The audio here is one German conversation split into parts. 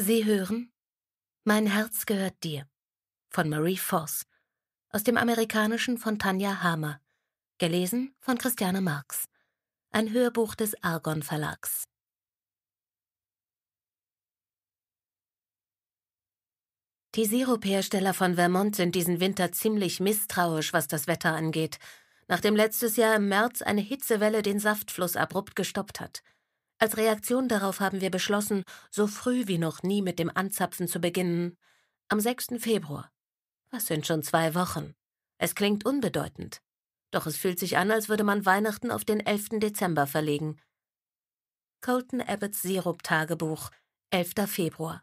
Sie hören Mein Herz gehört dir von Marie Voss aus dem Amerikanischen von Tanja Hamer, gelesen von Christiane Marx, ein Hörbuch des Argon Verlags. Die Siruphersteller von Vermont sind diesen Winter ziemlich misstrauisch, was das Wetter angeht, nachdem letztes Jahr im März eine Hitzewelle den Saftfluss abrupt gestoppt hat – als Reaktion darauf haben wir beschlossen, so früh wie noch nie mit dem Anzapfen zu beginnen. Am 6. Februar. Was sind schon zwei Wochen? Es klingt unbedeutend. Doch es fühlt sich an, als würde man Weihnachten auf den 11. Dezember verlegen. Colton Abbotts Sirup-Tagebuch, 11. Februar.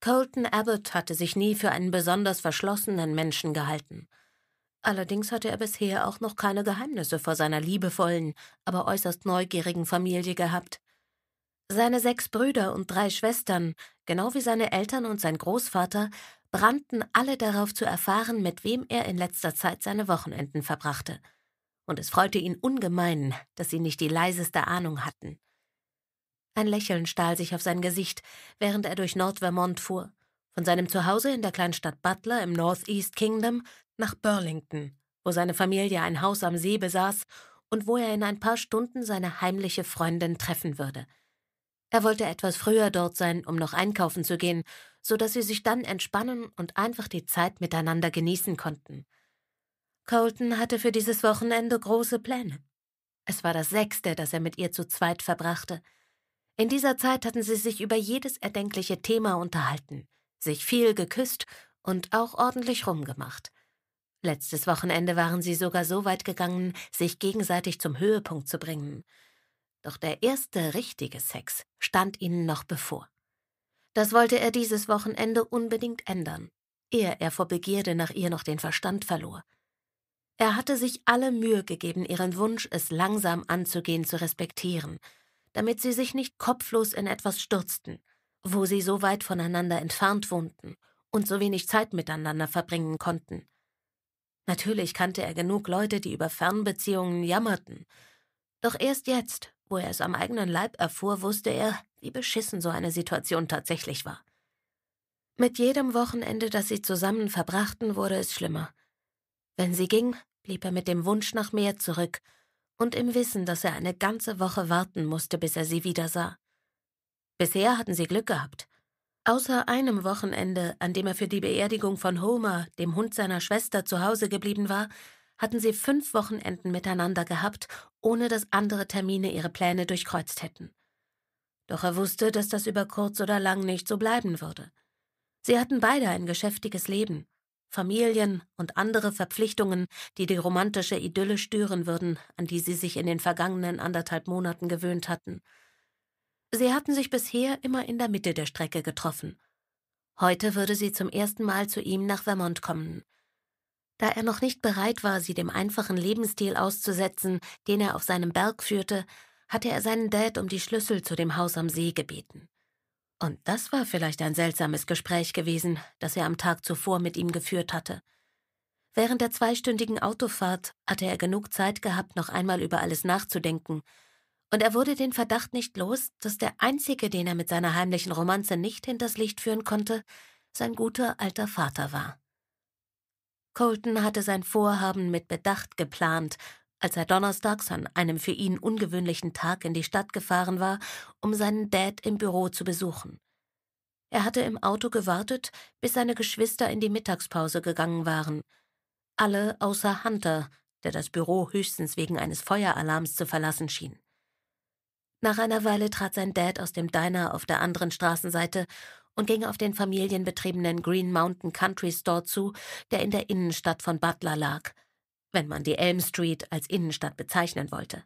Colton Abbott hatte sich nie für einen besonders verschlossenen Menschen gehalten – Allerdings hatte er bisher auch noch keine Geheimnisse vor seiner liebevollen, aber äußerst neugierigen Familie gehabt. Seine sechs Brüder und drei Schwestern, genau wie seine Eltern und sein Großvater, brannten alle darauf zu erfahren, mit wem er in letzter Zeit seine Wochenenden verbrachte. Und es freute ihn ungemein, dass sie nicht die leiseste Ahnung hatten. Ein Lächeln stahl sich auf sein Gesicht, während er durch Nordvermont fuhr, von seinem Zuhause in der Kleinstadt Butler im Northeast Kingdom nach Burlington, wo seine Familie ein Haus am See besaß und wo er in ein paar Stunden seine heimliche Freundin treffen würde. Er wollte etwas früher dort sein, um noch einkaufen zu gehen, so dass sie sich dann entspannen und einfach die Zeit miteinander genießen konnten. Colton hatte für dieses Wochenende große Pläne. Es war das sechste, das er mit ihr zu zweit verbrachte. In dieser Zeit hatten sie sich über jedes erdenkliche Thema unterhalten, sich viel geküsst und auch ordentlich rumgemacht. Letztes Wochenende waren sie sogar so weit gegangen, sich gegenseitig zum Höhepunkt zu bringen. Doch der erste richtige Sex stand ihnen noch bevor. Das wollte er dieses Wochenende unbedingt ändern, ehe er vor Begierde nach ihr noch den Verstand verlor. Er hatte sich alle Mühe gegeben, ihren Wunsch, es langsam anzugehen, zu respektieren, damit sie sich nicht kopflos in etwas stürzten, wo sie so weit voneinander entfernt wohnten und so wenig Zeit miteinander verbringen konnten. Natürlich kannte er genug Leute, die über Fernbeziehungen jammerten. Doch erst jetzt, wo er es am eigenen Leib erfuhr, wusste er, wie beschissen so eine Situation tatsächlich war. Mit jedem Wochenende, das sie zusammen verbrachten, wurde es schlimmer. Wenn sie ging, blieb er mit dem Wunsch nach mehr zurück und im Wissen, dass er eine ganze Woche warten musste, bis er sie wieder sah. Bisher hatten sie Glück gehabt. Außer einem Wochenende, an dem er für die Beerdigung von Homer, dem Hund seiner Schwester, zu Hause geblieben war, hatten sie fünf Wochenenden miteinander gehabt, ohne dass andere Termine ihre Pläne durchkreuzt hätten. Doch er wusste, dass das über kurz oder lang nicht so bleiben würde. Sie hatten beide ein geschäftiges Leben, Familien und andere Verpflichtungen, die die romantische Idylle stören würden, an die sie sich in den vergangenen anderthalb Monaten gewöhnt hatten – Sie hatten sich bisher immer in der Mitte der Strecke getroffen. Heute würde sie zum ersten Mal zu ihm nach Vermont kommen. Da er noch nicht bereit war, sie dem einfachen Lebensstil auszusetzen, den er auf seinem Berg führte, hatte er seinen Dad um die Schlüssel zu dem Haus am See gebeten. Und das war vielleicht ein seltsames Gespräch gewesen, das er am Tag zuvor mit ihm geführt hatte. Während der zweistündigen Autofahrt hatte er genug Zeit gehabt, noch einmal über alles nachzudenken und er wurde den Verdacht nicht los, dass der Einzige, den er mit seiner heimlichen Romanze nicht hinters Licht führen konnte, sein guter alter Vater war. Colton hatte sein Vorhaben mit Bedacht geplant, als er donnerstags an einem für ihn ungewöhnlichen Tag in die Stadt gefahren war, um seinen Dad im Büro zu besuchen. Er hatte im Auto gewartet, bis seine Geschwister in die Mittagspause gegangen waren. Alle außer Hunter, der das Büro höchstens wegen eines Feueralarms zu verlassen schien. Nach einer Weile trat sein Dad aus dem Diner auf der anderen Straßenseite und ging auf den familienbetriebenen Green Mountain Country Store zu, der in der Innenstadt von Butler lag, wenn man die Elm Street als Innenstadt bezeichnen wollte.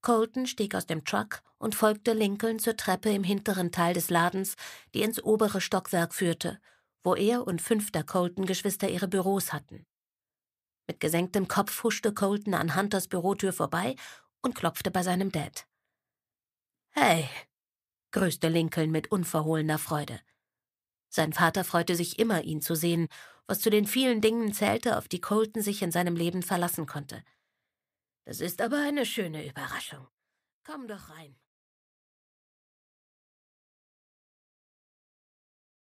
Colton stieg aus dem Truck und folgte Lincoln zur Treppe im hinteren Teil des Ladens, die ins obere Stockwerk führte, wo er und fünf der Colton-Geschwister ihre Büros hatten. Mit gesenktem Kopf huschte Colton an Hunters Bürotür vorbei und klopfte bei seinem Dad. Hey, grüßte Lincoln mit unverhohlener Freude. Sein Vater freute sich immer, ihn zu sehen, was zu den vielen Dingen zählte, auf die Colton sich in seinem Leben verlassen konnte. Das ist aber eine schöne Überraschung. Komm doch rein.